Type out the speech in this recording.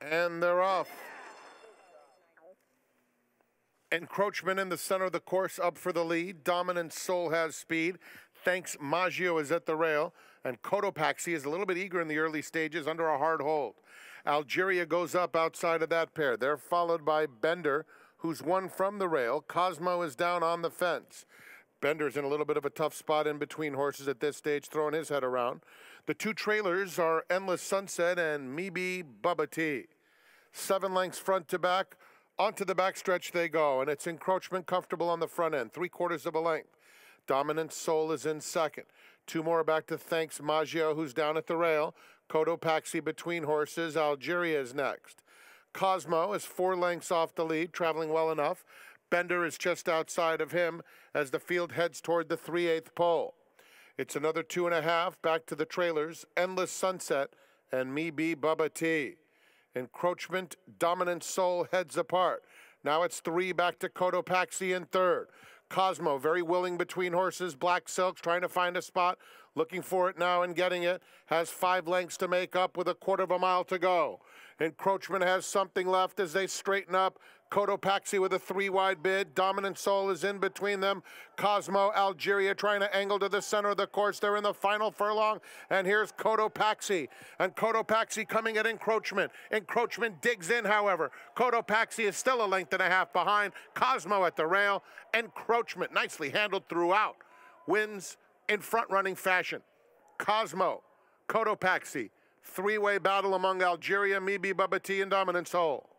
And they're off. Encroachment in the center of the course up for the lead. Dominant Soul has speed. Thanks Maggio is at the rail. And Cotopaxi is a little bit eager in the early stages under a hard hold. Algeria goes up outside of that pair. They're followed by Bender, who's one from the rail. Cosmo is down on the fence. Bender's in a little bit of a tough spot in between horses at this stage, throwing his head around. The two trailers are Endless Sunset and Meebe Bubba T. Seven lengths front to back. Onto the backstretch they go, and it's encroachment comfortable on the front end, three quarters of a length. Dominant Soul is in second. Two more back to Thanks Maggio, who's down at the rail. Cotopaxi between horses. Algeria is next. Cosmo is four lengths off the lead, traveling well enough. Bender is just outside of him as the field heads toward the 3 8th pole. It's another two and a half back to the trailers, Endless Sunset, and Me Be Bubba T. Encroachment, Dominant Soul heads apart. Now it's three back to Cotopaxi in third. Cosmo, very willing between horses. Black Silks trying to find a spot, looking for it now and getting it. Has five lengths to make up with a quarter of a mile to go. Encroachment has something left as they straighten up. Cotopaxi with a three wide bid. Dominant Soul is in between them. Cosmo, Algeria trying to angle to the center of the course. They're in the final furlong. And here's Cotopaxi. And Cotopaxi coming at encroachment. Encroachment digs in, however. Cotopaxi is still a length and a half behind. Cosmo at the rail. Encroachment nicely handled throughout. Wins in front running fashion. Cosmo, Cotopaxi, Three-way battle among Algeria, Mibi Babati, and Dominance Hall.